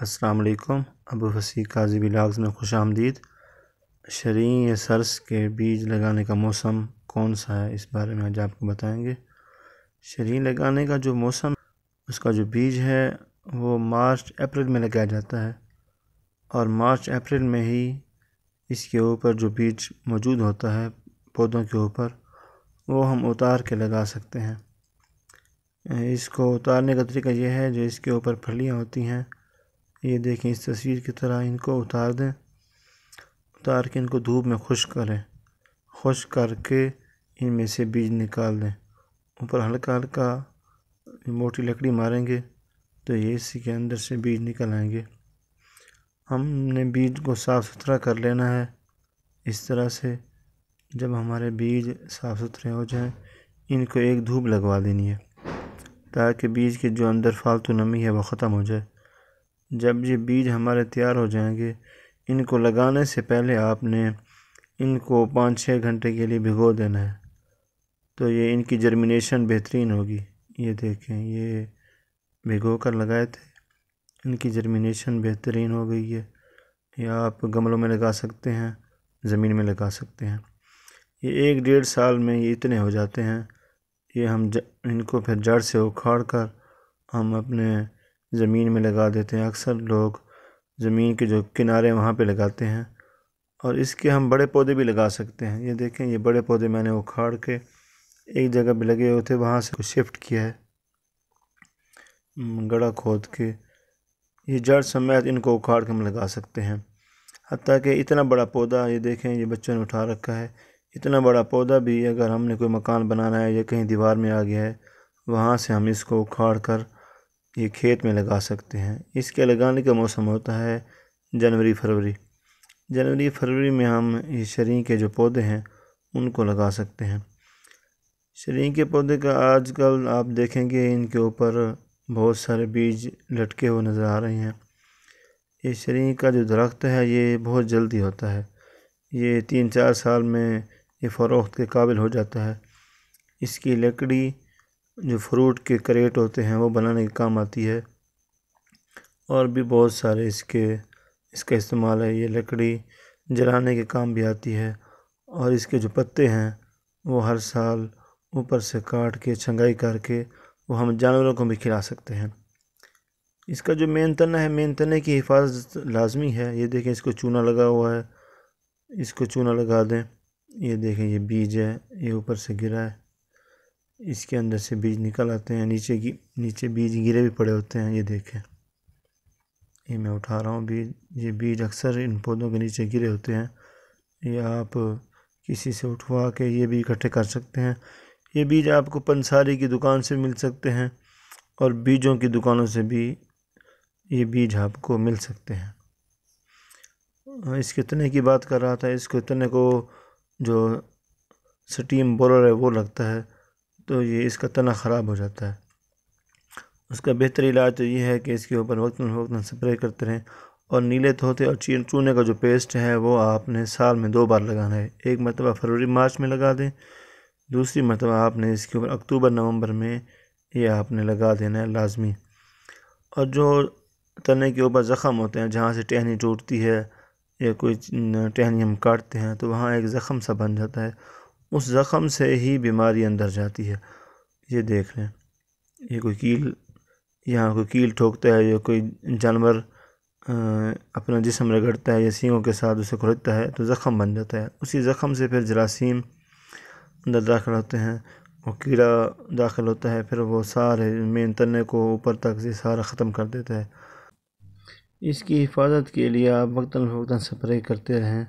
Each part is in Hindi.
असलकम अबू फसी काजी बिलाग्स में खुश आमदीद शरी या सरस के बीज लगाने का मौसम कौन सा है इस बारे में आज आपको बताएंगे शरी लगाने का जो मौसम उसका जो बीज है वो मार्च अप्रैल में लगाया जाता है और मार्च अप्रैल में ही इसके ऊपर जो बीज मौजूद होता है पौधों के ऊपर वो हम उतार के लगा सकते हैं इसको उतारने का तरीका यह है जो इसके ऊपर फलियाँ होती हैं ये देखें इस तस्वीर की तरह इनको उतार दें उतार के इनको धूप में खुश करें खुश करके इनमें से बीज निकाल दें ऊपर हल्का हल्का मोटी लकड़ी मारेंगे तो ये इसी के अंदर से बीज निकल आएंगे हमने बीज को साफ़ सुथरा कर लेना है इस तरह से जब हमारे बीज साफ़ सुथरे हो जाएं इनको एक धूप लगवा देनी है ताकि बीज के जो अंदर फालतू नमी है वो ख़त्म हो जाए जब ये बीज हमारे तैयार हो जाएंगे इनको लगाने से पहले आपने इनको पाँच छः घंटे के लिए भिगो देना है तो ये इनकी जर्मिनेशन बेहतरीन होगी ये देखें ये भिगो कर लगाए थे इनकी जर्मिनेशन बेहतरीन हो गई है या आप गमलों में लगा सकते हैं ज़मीन में लगा सकते हैं ये एक डेढ़ साल में ये इतने हो जाते हैं ये हम इनको फिर जड़ से उखाड़ कर हम अपने ज़मीन में लगा देते हैं अक्सर लोग ज़मीन के जो किनारे वहाँ पे लगाते हैं और इसके हम बड़े पौधे भी लगा सकते हैं ये देखें ये बड़े पौधे मैंने उखाड़ के एक जगह पे लगे हुए थे वहाँ से कुछ शिफ्ट किया है गड़ा खोद के ये जड़ समेत इनको उखाड़ के हम लगा सकते हैं हती कि इतना बड़ा पौधा ये देखें ये बच्चों ने उठा रखा है इतना बड़ा पौधा भी अगर हमने कोई मकान बनाना है या कहीं दीवार में आ गया है वहाँ से हम इसको उखाड़ कर ये खेत में लगा सकते हैं इसके लगाने का मौसम होता है जनवरी फरवरी जनवरी फरवरी में हम ये शरी के जो पौधे हैं उनको लगा सकते हैं शरी के पौधे का आजकल आप देखेंगे इनके ऊपर बहुत सारे बीज लटके हुए नज़र आ रहे हैं ये शरीर का जो दरख्त है ये बहुत जल्दी होता है ये तीन चार साल में ये फ़रोख्त के काबिल हो जाता है इसकी लकड़ी जो फ्रूट के करेट होते हैं वो बनाने के काम आती है और भी बहुत सारे इसके इसका इस्तेमाल है ये लकड़ी जलाने के काम भी आती है और इसके जो पत्ते हैं वो हर साल ऊपर से काट के छंगाई करके वो हम जानवरों को भी खिला सकते हैं इसका जो मेन तना है मेन तने की हिफाजत लाजमी है ये देखें इसको चूना लगा हुआ है इसको चूना लगा दें ये देखें ये बीज है ये ऊपर से गिरा है इसके अंदर से बीज निकल आते हैं नीचे की नीचे बीज गिरे भी पड़े होते हैं ये देखें ये मैं उठा रहा हूँ बीज ये बीज अक्सर इन पौधों के नीचे गिरे होते हैं ये आप किसी से उठवा के ये भी इकट्ठे कर सकते हैं ये बीज आपको पंसारी की दुकान से मिल सकते हैं और बीजों की दुकानों से भी ये बीज आपको मिल सकते हैं हाँ, इसके कितने की बात कर रहा था इसके कितने को जो सटीम बोलर है वो लगता है तो ये इसका तना ख़राब हो जाता है उसका बेहतर इलाज तो ये है कि इसके ऊपर वक्ता वक्ता स्प्रे करते रहें और नीले धोते और चीन चूने का जो पेस्ट है वो आपने साल में दो बार लगाना है एक मरतबा फरवरी मार्च में लगा दें दूसरी मरतबा आपने इसके ऊपर अक्टूबर नवंबर में ये आपने लगा देना है लाजमी और जो तने के ऊपर ज़ख़म होते हैं जहाँ से टहनी टूटती है या कोई टहनी हम काटते हैं तो वहाँ एक ज़ख़म सा बन जाता है उस ज़ख़म से ही बीमारी अंदर जाती है ये देख लें ये कोई कील यहाँ कोई कील ठोकता है या कोई जानवर अपना जिसम रगड़ता है या सींगों के साथ उसे खुरचता है तो ज़ख़म बन जाता है उसी ज़ख़म से फिर जरासीम अंदर दाखिल होते हैं और कीड़ा दाखिल होता है फिर वो सारे मेन तने को ऊपर तक से सारा ख़त्म कर देता है इसकी हिफाजत के लिए आप वक्ता फ़वता स्प्रे करते रहें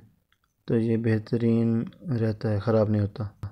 तो ये बेहतरीन रहता है ख़राब नहीं होता